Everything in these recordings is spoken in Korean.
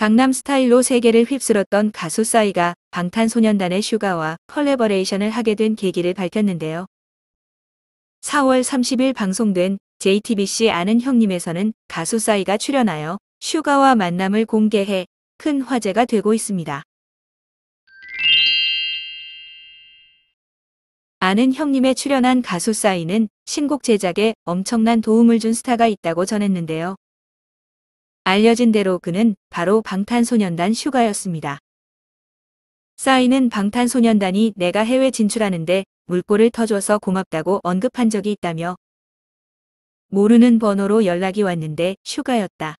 강남 스타일로 세계를 휩쓸었던 가수 싸이가 방탄소년단의 슈가와 컬래버레이션을 하게 된 계기를 밝혔는데요. 4월 30일 방송된 JTBC 아는 형님에서는 가수 싸이가 출연하여 슈가와 만남을 공개해 큰 화제가 되고 있습니다. 아는 형님에 출연한 가수 싸이는 신곡 제작에 엄청난 도움을 준 스타가 있다고 전했는데요. 알려진 대로 그는 바로 방탄소년단 슈가였습니다. 싸이는 방탄소년단이 내가 해외 진출하는데 물꼬를 터줘서 고맙다고 언급한 적이 있다며 모르는 번호로 연락이 왔는데 슈가였다.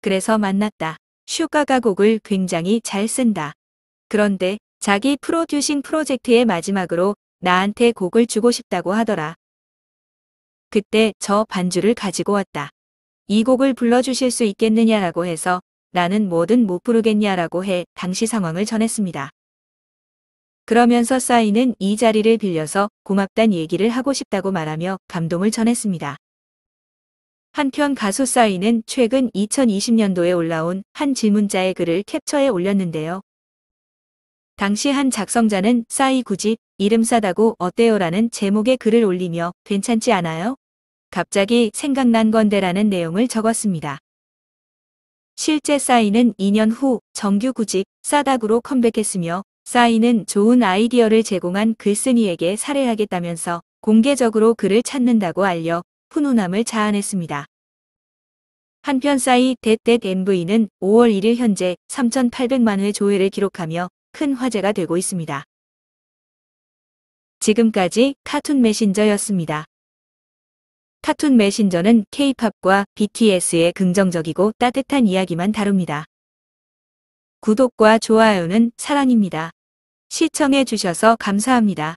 그래서 만났다. 슈가가 곡을 굉장히 잘 쓴다. 그런데 자기 프로듀싱 프로젝트의 마지막으로 나한테 곡을 주고 싶다고 하더라. 그때 저 반주를 가지고 왔다. 이 곡을 불러주실 수 있겠느냐라고 해서 나는 뭐든 못 부르겠냐라고 해 당시 상황을 전했습니다. 그러면서 싸이는 이 자리를 빌려서 고맙단 얘기를 하고 싶다고 말하며 감동을 전했습니다. 한편 가수 싸이는 최근 2020년도에 올라온 한 질문자의 글을 캡처해 올렸는데요. 당시 한 작성자는 싸이 굳이 이름 싸다고 어때요라는 제목의 글을 올리며 괜찮지 않아요? 갑자기 생각난 건데라는 내용을 적었습니다. 실제 싸이는 2년 후 정규 구직 싸닥으로 컴백했으며 싸이는 좋은 아이디어를 제공한 글쓴이에게 살해하겠다면서 공개적으로 그를 찾는다고 알려 훈훈함을 자아냈습니다. 한편 싸이 데댓 MV는 5월 1일 현재 3,800만 회 조회를 기록하며 큰 화제가 되고 있습니다. 지금까지 카툰 메신저였습니다. 카툰 메신저는 K-팝과 BTS의 긍정적이고 따뜻한 이야기만 다룹니다. 구독과 좋아요는 사랑입니다. 시청해 주셔서 감사합니다.